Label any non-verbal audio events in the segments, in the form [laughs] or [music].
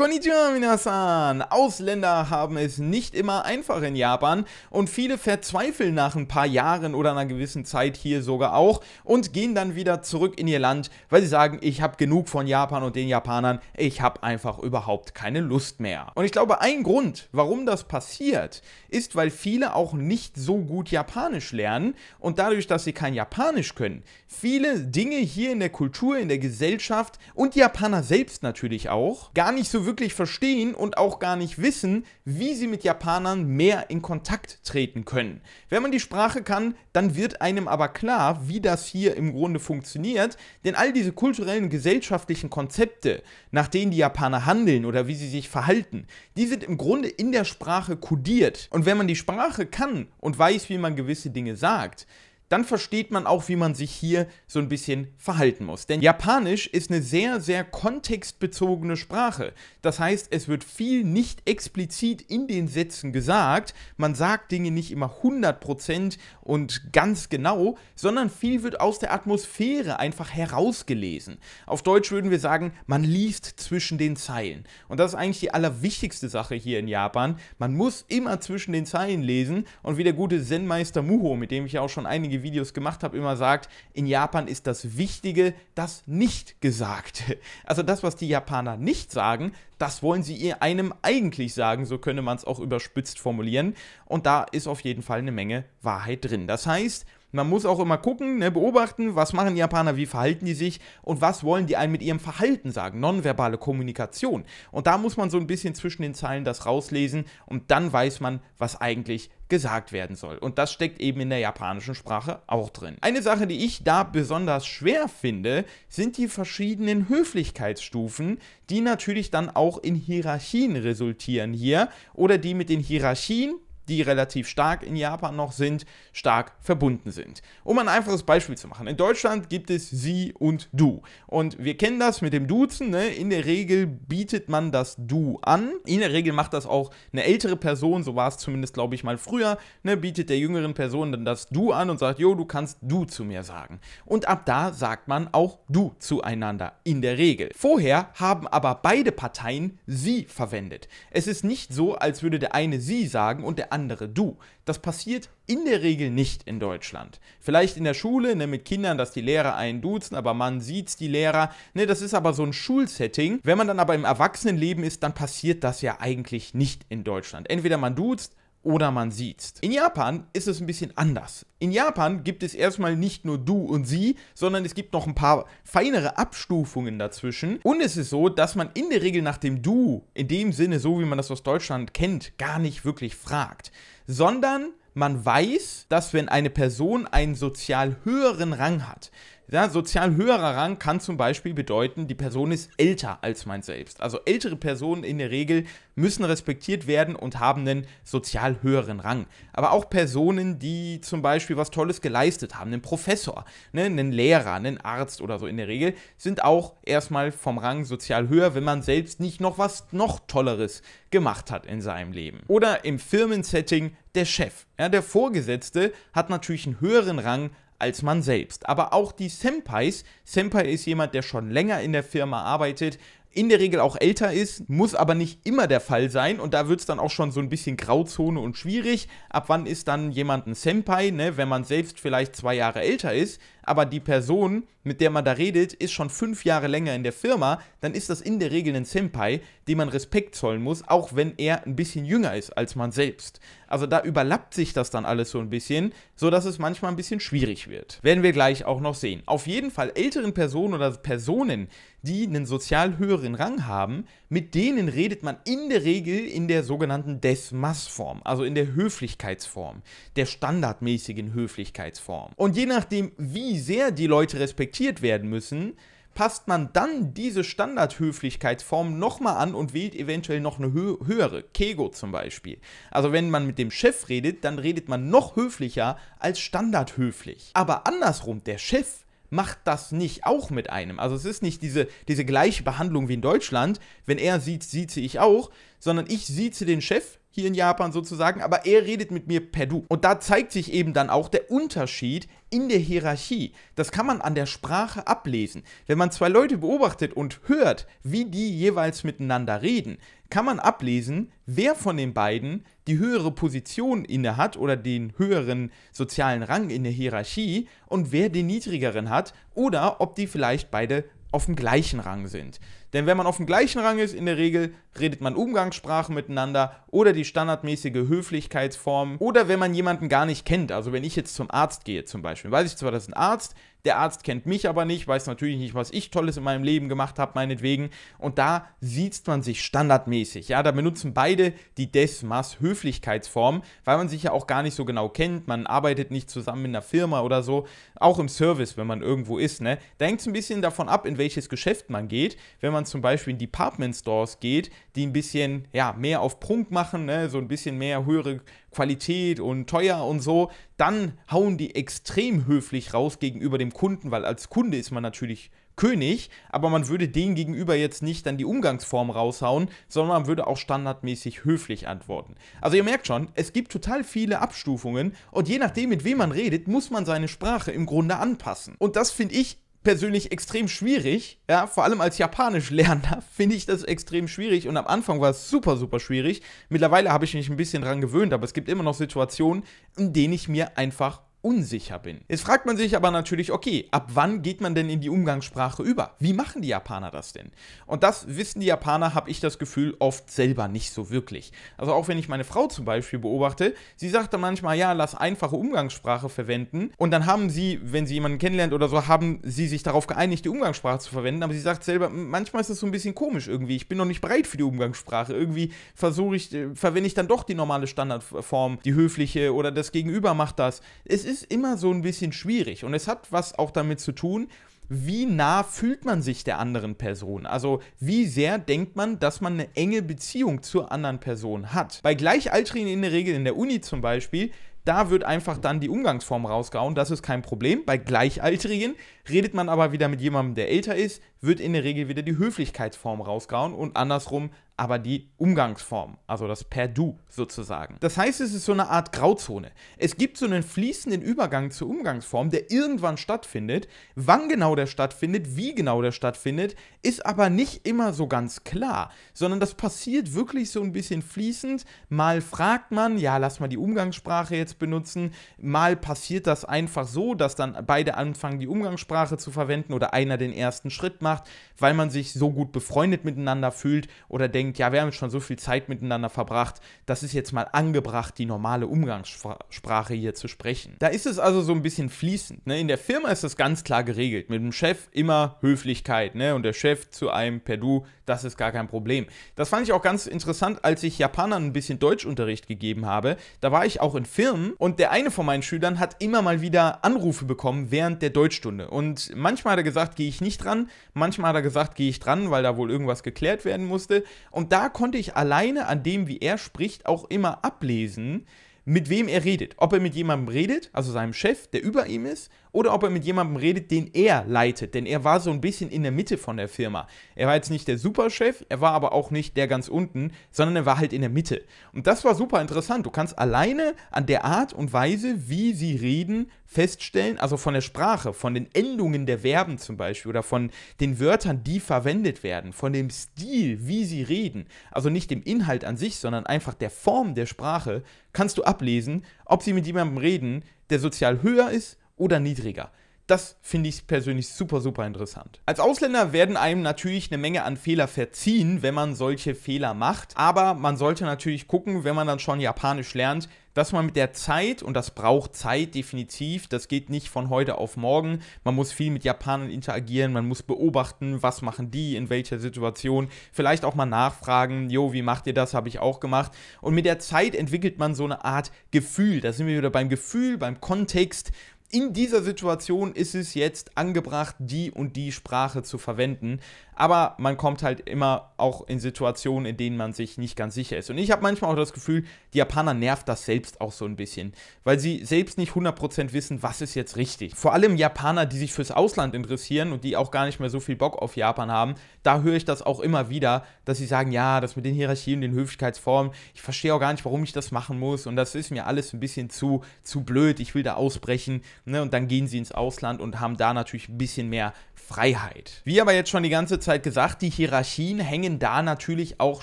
Konnichiwa minasan! Ausländer haben es nicht immer einfach in Japan und viele verzweifeln nach ein paar Jahren oder einer gewissen Zeit hier sogar auch und gehen dann wieder zurück in ihr Land, weil sie sagen, ich habe genug von Japan und den Japanern, ich habe einfach überhaupt keine Lust mehr. Und ich glaube, ein Grund, warum das passiert, ist, weil viele auch nicht so gut Japanisch lernen und dadurch, dass sie kein Japanisch können, viele Dinge hier in der Kultur, in der Gesellschaft und die Japaner selbst natürlich auch, gar nicht so wirklich wirklich verstehen und auch gar nicht wissen, wie sie mit Japanern mehr in Kontakt treten können. Wenn man die Sprache kann, dann wird einem aber klar, wie das hier im Grunde funktioniert, denn all diese kulturellen, gesellschaftlichen Konzepte, nach denen die Japaner handeln oder wie sie sich verhalten, die sind im Grunde in der Sprache kodiert. Und wenn man die Sprache kann und weiß, wie man gewisse Dinge sagt, dann versteht man auch, wie man sich hier so ein bisschen verhalten muss. Denn Japanisch ist eine sehr, sehr kontextbezogene Sprache. Das heißt, es wird viel nicht explizit in den Sätzen gesagt. Man sagt Dinge nicht immer 100% und ganz genau, sondern viel wird aus der Atmosphäre einfach herausgelesen. Auf Deutsch würden wir sagen, man liest zwischen den Zeilen. Und das ist eigentlich die allerwichtigste Sache hier in Japan. Man muss immer zwischen den Zeilen lesen und wie der gute Zen-Meister Muho, mit dem ich ja auch schon einige die Videos gemacht habe, immer sagt, in Japan ist das Wichtige das Nicht-Gesagte. [laughs] Also das, was die Japaner nicht sagen, das wollen sie einem eigentlich sagen, so könnte man es auch überspitzt formulieren. Und da ist auf jeden Fall eine Menge Wahrheit drin. Das heißt, man muss auch immer gucken, ne, beobachten, was machen die Japaner, wie verhalten die sich und was wollen die einem mit ihrem Verhalten sagen. Nonverbale Kommunikation. Und da muss man so ein bisschen zwischen den Zeilen das rauslesen und dann weiß man, was eigentlich gesagt werden soll. Und das steckt eben in der japanischen Sprache auch drin. Eine Sache, die ich da besonders schwer finde, sind die verschiedenen Höflichkeitsstufen, die natürlich dann auch in Hierarchien resultieren hier oder die mit den Hierarchien die relativ stark in Japan noch sind, stark verbunden sind. Um ein einfaches Beispiel zu machen, in Deutschland gibt es sie und du. Und wir kennen das mit dem Duzen, ne? in der Regel bietet man das du an. In der Regel macht das auch eine ältere Person, so war es zumindest, glaube ich, mal früher, ne? bietet der jüngeren Person dann das du an und sagt, jo, du kannst du zu mir sagen. Und ab da sagt man auch du zueinander, in der Regel. Vorher haben aber beide Parteien sie verwendet. Es ist nicht so, als würde der eine sie sagen und der andere andere, du. Das passiert in der Regel nicht in Deutschland. Vielleicht in der Schule, ne, mit Kindern, dass die Lehrer einen duzen, aber man sieht die Lehrer. Ne, das ist aber so ein Schulsetting. Wenn man dann aber im Erwachsenenleben ist, dann passiert das ja eigentlich nicht in Deutschland. Entweder man duzt oder man sieht's. In Japan ist es ein bisschen anders. In Japan gibt es erstmal nicht nur du und sie, sondern es gibt noch ein paar feinere Abstufungen dazwischen. Und es ist so, dass man in der Regel nach dem du, in dem Sinne, so wie man das aus Deutschland kennt, gar nicht wirklich fragt, sondern man weiß, dass wenn eine Person einen sozial höheren Rang hat, ja, sozial höherer Rang kann zum Beispiel bedeuten, die Person ist älter als man Selbst. Also ältere Personen in der Regel müssen respektiert werden und haben einen sozial höheren Rang. Aber auch Personen, die zum Beispiel was Tolles geleistet haben, einen Professor, ne, einen Lehrer, einen Arzt oder so in der Regel, sind auch erstmal vom Rang sozial höher, wenn man selbst nicht noch was noch Tolleres gemacht hat in seinem Leben. Oder im Firmensetting der Chef. Ja, der Vorgesetzte hat natürlich einen höheren Rang als man selbst. Aber auch die Senpais, Senpai ist jemand, der schon länger in der Firma arbeitet, in der Regel auch älter ist, muss aber nicht immer der Fall sein und da wird es dann auch schon so ein bisschen Grauzone und schwierig. Ab wann ist dann jemand ein Senpai, ne? wenn man selbst vielleicht zwei Jahre älter ist, aber die Person, mit der man da redet, ist schon fünf Jahre länger in der Firma, dann ist das in der Regel ein Senpai, dem man Respekt zollen muss, auch wenn er ein bisschen jünger ist als man selbst. Also da überlappt sich das dann alles so ein bisschen, sodass es manchmal ein bisschen schwierig wird. Werden wir gleich auch noch sehen. Auf jeden Fall älteren Personen oder Personen, die einen sozial höheren Rang haben, mit denen redet man in der Regel in der sogenannten desmas form also in der Höflichkeitsform, der standardmäßigen Höflichkeitsform. Und je nachdem, wie sehr die Leute respektiert werden müssen, passt man dann diese Standardhöflichkeitsform nochmal an und wählt eventuell noch eine hö höhere, Kego zum Beispiel. Also wenn man mit dem Chef redet, dann redet man noch höflicher als standardhöflich. Aber andersrum, der Chef macht das nicht auch mit einem. Also es ist nicht diese, diese gleiche Behandlung wie in Deutschland, wenn er sieht, sieht sie ich auch, sondern ich sieze den Chef, hier in Japan sozusagen, aber er redet mit mir per Du. Und da zeigt sich eben dann auch der Unterschied in der Hierarchie. Das kann man an der Sprache ablesen. Wenn man zwei Leute beobachtet und hört, wie die jeweils miteinander reden, kann man ablesen, wer von den beiden die höhere Position inne hat oder den höheren sozialen Rang in der Hierarchie und wer den niedrigeren hat oder ob die vielleicht beide auf dem gleichen Rang sind. Denn wenn man auf dem gleichen Rang ist, in der Regel redet man Umgangssprachen miteinander oder die standardmäßige Höflichkeitsform oder wenn man jemanden gar nicht kennt. Also wenn ich jetzt zum Arzt gehe zum Beispiel, weiß ich zwar, das ist ein Arzt, der Arzt kennt mich aber nicht, weiß natürlich nicht, was ich Tolles in meinem Leben gemacht habe, meinetwegen. Und da sieht man sich standardmäßig. Ja, da benutzen beide die desmas höflichkeitsform weil man sich ja auch gar nicht so genau kennt. Man arbeitet nicht zusammen in einer Firma oder so. Auch im Service, wenn man irgendwo ist. Ne? Da hängt es ein bisschen davon ab, in welches Geschäft man geht. Wenn man man zum Beispiel in Department Stores geht, die ein bisschen ja, mehr auf Prunk machen, ne? so ein bisschen mehr höhere Qualität und teuer und so, dann hauen die extrem höflich raus gegenüber dem Kunden, weil als Kunde ist man natürlich König, aber man würde den gegenüber jetzt nicht dann die Umgangsform raushauen, sondern man würde auch standardmäßig höflich antworten. Also ihr merkt schon, es gibt total viele Abstufungen und je nachdem, mit wem man redet, muss man seine Sprache im Grunde anpassen. Und das finde ich persönlich extrem schwierig, ja, vor allem als Japanisch-Lerner [laughs] finde ich das extrem schwierig und am Anfang war es super, super schwierig. Mittlerweile habe ich mich ein bisschen dran gewöhnt, aber es gibt immer noch Situationen, in denen ich mir einfach unsicher bin. Jetzt fragt man sich aber natürlich, okay, ab wann geht man denn in die Umgangssprache über? Wie machen die Japaner das denn? Und das wissen die Japaner, habe ich das Gefühl, oft selber nicht so wirklich. Also auch wenn ich meine Frau zum Beispiel beobachte, sie sagt dann manchmal, ja, lass einfache Umgangssprache verwenden. Und dann haben sie, wenn sie jemanden kennenlernt oder so, haben sie sich darauf geeinigt, die Umgangssprache zu verwenden. Aber sie sagt selber, manchmal ist das so ein bisschen komisch irgendwie. Ich bin noch nicht bereit für die Umgangssprache. Irgendwie versuche ich, äh, verwende ich dann doch die normale Standardform, die höfliche oder das Gegenüber macht das. Es ist immer so ein bisschen schwierig und es hat was auch damit zu tun, wie nah fühlt man sich der anderen Person? Also wie sehr denkt man, dass man eine enge Beziehung zur anderen Person hat? Bei Gleichaltrigen in der Regel in der Uni zum Beispiel, da wird einfach dann die Umgangsform rausgehauen, das ist kein Problem. Bei Gleichaltrigen redet man aber wieder mit jemandem, der älter ist, wird in der Regel wieder die Höflichkeitsform rausgehauen und andersrum aber die Umgangsform, also das per Du sozusagen. Das heißt, es ist so eine Art Grauzone. Es gibt so einen fließenden Übergang zur Umgangsform, der irgendwann stattfindet. Wann genau der stattfindet, wie genau der stattfindet, ist aber nicht immer so ganz klar, sondern das passiert wirklich so ein bisschen fließend. Mal fragt man, ja, lass mal die Umgangssprache jetzt benutzen. Mal passiert das einfach so, dass dann beide anfangen, die Umgangssprache zu verwenden oder einer den ersten Schritt macht, weil man sich so gut befreundet miteinander fühlt oder denkt, denkt, ja, wir haben schon so viel Zeit miteinander verbracht, das ist jetzt mal angebracht, die normale Umgangssprache hier zu sprechen. Da ist es also so ein bisschen fließend. Ne? In der Firma ist das ganz klar geregelt. Mit dem Chef immer Höflichkeit ne? und der Chef zu einem per Du, das ist gar kein Problem. Das fand ich auch ganz interessant, als ich Japanern ein bisschen Deutschunterricht gegeben habe. Da war ich auch in Firmen und der eine von meinen Schülern hat immer mal wieder Anrufe bekommen während der Deutschstunde. Und manchmal hat er gesagt, gehe ich nicht dran, manchmal hat er gesagt, gehe ich dran, weil da wohl irgendwas geklärt werden musste. Und und da konnte ich alleine an dem, wie er spricht, auch immer ablesen, mit wem er redet. Ob er mit jemandem redet, also seinem Chef, der über ihm ist, oder ob er mit jemandem redet, den er leitet. Denn er war so ein bisschen in der Mitte von der Firma. Er war jetzt nicht der Superchef, er war aber auch nicht der ganz unten, sondern er war halt in der Mitte. Und das war super interessant. Du kannst alleine an der Art und Weise, wie sie reden, feststellen, also von der Sprache, von den Endungen der Verben zum Beispiel oder von den Wörtern, die verwendet werden, von dem Stil, wie sie reden, also nicht dem Inhalt an sich, sondern einfach der Form der Sprache, kannst du ablesen, ob sie mit jemandem reden, der sozial höher ist, oder niedriger. Das finde ich persönlich super, super interessant. Als Ausländer werden einem natürlich eine Menge an Fehler verziehen, wenn man solche Fehler macht. Aber man sollte natürlich gucken, wenn man dann schon Japanisch lernt, dass man mit der Zeit, und das braucht Zeit definitiv, das geht nicht von heute auf morgen, man muss viel mit Japanern interagieren, man muss beobachten, was machen die, in welcher Situation, vielleicht auch mal nachfragen, jo, wie macht ihr das, habe ich auch gemacht. Und mit der Zeit entwickelt man so eine Art Gefühl, da sind wir wieder beim Gefühl, beim Kontext, in dieser Situation ist es jetzt angebracht, die und die Sprache zu verwenden aber man kommt halt immer auch in Situationen, in denen man sich nicht ganz sicher ist. Und ich habe manchmal auch das Gefühl, die Japaner nervt das selbst auch so ein bisschen, weil sie selbst nicht 100% wissen, was ist jetzt richtig. Vor allem Japaner, die sich fürs Ausland interessieren und die auch gar nicht mehr so viel Bock auf Japan haben, da höre ich das auch immer wieder, dass sie sagen, ja, das mit den Hierarchien, den Höflichkeitsformen, ich verstehe auch gar nicht, warum ich das machen muss und das ist mir alles ein bisschen zu, zu blöd, ich will da ausbrechen ne? und dann gehen sie ins Ausland und haben da natürlich ein bisschen mehr Freiheit. Wie aber jetzt schon die ganze Zeit gesagt, die Hierarchien hängen da natürlich auch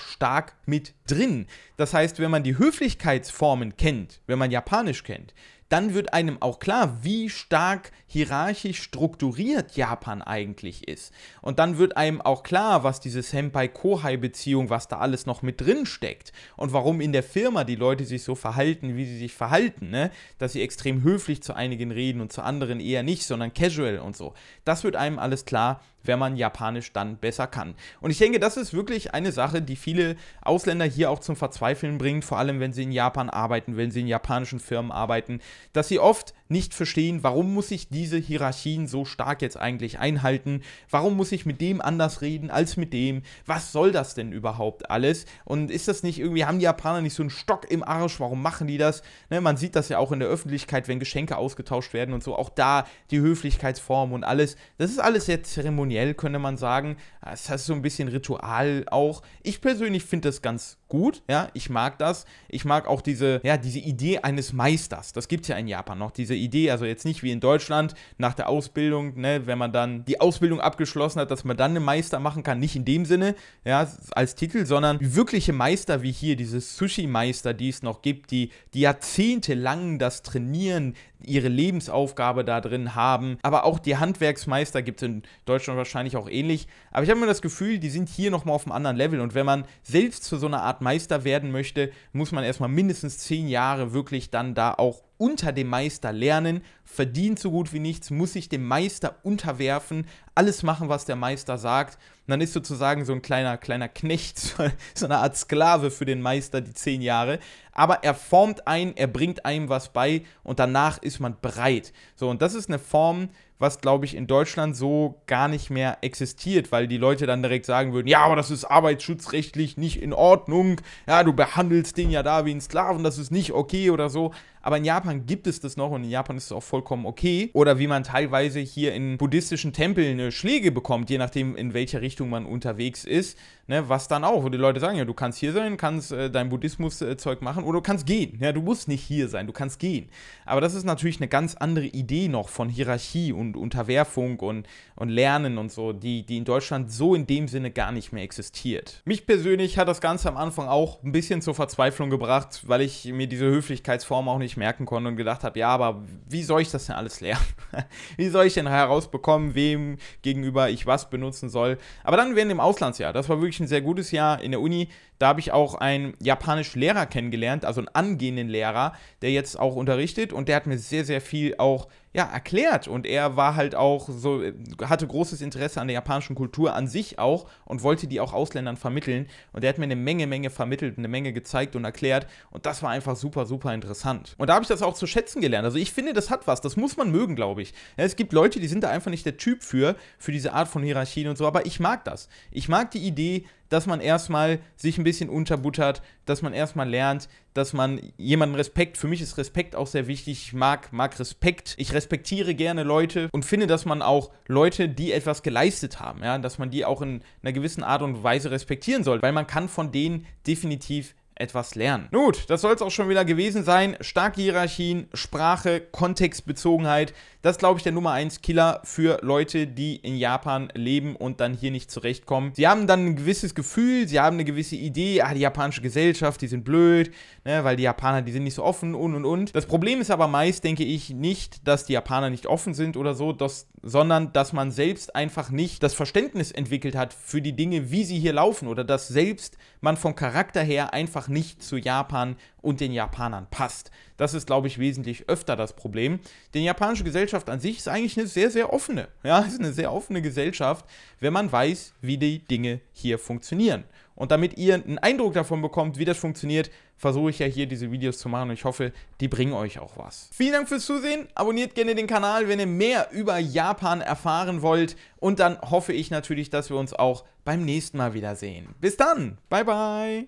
stark mit drin. Das heißt, wenn man die Höflichkeitsformen kennt, wenn man Japanisch kennt, dann wird einem auch klar, wie stark hierarchisch strukturiert Japan eigentlich ist. Und dann wird einem auch klar, was diese Senpai-Kohai-Beziehung, was da alles noch mit drin steckt und warum in der Firma die Leute sich so verhalten, wie sie sich verhalten, ne? dass sie extrem höflich zu einigen reden und zu anderen eher nicht, sondern casual und so. Das wird einem alles klar, wenn man Japanisch dann besser kann. Und ich denke, das ist wirklich eine Sache, die viele Ausländer hier auch zum Verzweifeln bringt, vor allem wenn sie in Japan arbeiten, wenn sie in japanischen Firmen arbeiten, dass sie oft nicht verstehen, warum muss ich diese Hierarchien so stark jetzt eigentlich einhalten, warum muss ich mit dem anders reden als mit dem, was soll das denn überhaupt alles und ist das nicht irgendwie, haben die Japaner nicht so einen Stock im Arsch, warum machen die das? Ne, man sieht das ja auch in der Öffentlichkeit, wenn Geschenke ausgetauscht werden und so, auch da die Höflichkeitsform und alles, das ist alles sehr zeremoniell zeremoniell, könnte man sagen. Das ah, ist halt so ein bisschen Ritual auch. Ich persönlich finde das ganz gut, ja, ich mag das. Ich mag auch diese, ja, diese Idee eines Meisters. Das gibt es ja in Japan noch, diese Idee, also jetzt nicht wie in Deutschland nach der Ausbildung, ne, wenn man dann die Ausbildung abgeschlossen hat, dass man dann einen Meister machen kann, nicht in dem Sinne, ja, als Titel, sondern wirkliche Meister wie hier, diese Sushi-Meister, die es noch gibt, die, die jahrzehntelang das Trainieren, ihre Lebensaufgabe da drin haben. Aber auch die Handwerksmeister gibt es in Deutschland wahrscheinlich auch ähnlich. Aber ich habe mir das Gefühl, die sind hier nochmal auf einem anderen Level. Und wenn man selbst zu so einer Art Art Meister werden möchte, muss man erstmal mindestens zehn Jahre wirklich dann da auch unter dem Meister lernen, verdient so gut wie nichts, muss sich dem Meister unterwerfen, alles machen, was der Meister sagt. Und dann ist sozusagen so ein kleiner, kleiner Knecht, [laughs] so eine Art Sklave für den Meister die zehn Jahre. Aber er formt einen, er bringt einem was bei und danach ist man bereit. So, und das ist eine Form, was, glaube ich, in Deutschland so gar nicht mehr existiert, weil die Leute dann direkt sagen würden, ja, aber das ist arbeitsschutzrechtlich nicht in Ordnung, ja, du behandelst den ja da wie einen Sklaven, das ist nicht okay oder so. Aber in Japan gibt es das noch und in Japan ist es auch vollkommen okay. Oder wie man teilweise hier in buddhistischen Tempeln Schläge bekommt, je nachdem, in welcher Richtung man unterwegs ist. Ne, was dann auch, wo die Leute sagen, ja, du kannst hier sein, kannst äh, dein Buddhismus-Zeug machen oder du kannst gehen. Ja, du musst nicht hier sein, du kannst gehen. Aber das ist natürlich eine ganz andere Idee noch von Hierarchie und Unterwerfung und, und Lernen und so, die, die in Deutschland so in dem Sinne gar nicht mehr existiert. Mich persönlich hat das Ganze am Anfang auch ein bisschen zur Verzweiflung gebracht, weil ich mir diese Höflichkeitsform auch nicht merken konnte und gedacht habe, ja, aber wie soll ich das denn alles lernen? [laughs] wie soll ich denn herausbekommen, wem gegenüber ich was benutzen soll? Aber dann während dem Auslandsjahr, das war wirklich ein sehr gutes Jahr in der Uni, da habe ich auch einen japanischen Lehrer kennengelernt, also einen angehenden Lehrer, der jetzt auch unterrichtet und der hat mir sehr, sehr viel auch ja, erklärt. Und er war halt auch so, hatte großes Interesse an der japanischen Kultur an sich auch und wollte die auch Ausländern vermitteln. Und er hat mir eine Menge, Menge vermittelt, eine Menge gezeigt und erklärt. Und das war einfach super, super interessant. Und da habe ich das auch zu schätzen gelernt. Also ich finde, das hat was. Das muss man mögen, glaube ich. Ja, es gibt Leute, die sind da einfach nicht der Typ für, für diese Art von Hierarchien und so. Aber ich mag das. Ich mag die Idee, dass man erstmal sich ein bisschen unterbuttert, dass man erstmal lernt, dass man jemanden Respekt, für mich ist Respekt auch sehr wichtig, ich mag, mag Respekt, ich respektiere gerne Leute und finde, dass man auch Leute, die etwas geleistet haben, ja, dass man die auch in einer gewissen Art und Weise respektieren soll, weil man kann von denen definitiv etwas lernen. Gut, das soll es auch schon wieder gewesen sein. Starke Hierarchien, Sprache, Kontextbezogenheit. Das glaube ich der Nummer 1 Killer für Leute, die in Japan leben und dann hier nicht zurechtkommen. Sie haben dann ein gewisses Gefühl, sie haben eine gewisse Idee, ah, die japanische Gesellschaft, die sind blöd, ne, weil die Japaner, die sind nicht so offen und und und. Das Problem ist aber meist, denke ich, nicht, dass die Japaner nicht offen sind oder so, dass sondern dass man selbst einfach nicht das Verständnis entwickelt hat für die Dinge, wie sie hier laufen oder dass selbst man vom Charakter her einfach nicht zu Japan und den Japanern passt. Das ist, glaube ich, wesentlich öfter das Problem. Denn die japanische Gesellschaft an sich ist eigentlich eine sehr, sehr offene. Ja, [laughs] ist eine sehr offene Gesellschaft, wenn man weiß, wie die Dinge hier funktionieren. Und damit ihr einen Eindruck davon bekommt, wie das funktioniert, versuche ich ja hier diese Videos zu machen und ich hoffe, die bringen euch auch was. Vielen Dank fürs Zusehen, abonniert gerne den Kanal, wenn ihr mehr über Japan erfahren wollt und dann hoffe ich natürlich, dass wir uns auch beim nächsten Mal wiedersehen. Bis dann, bye bye!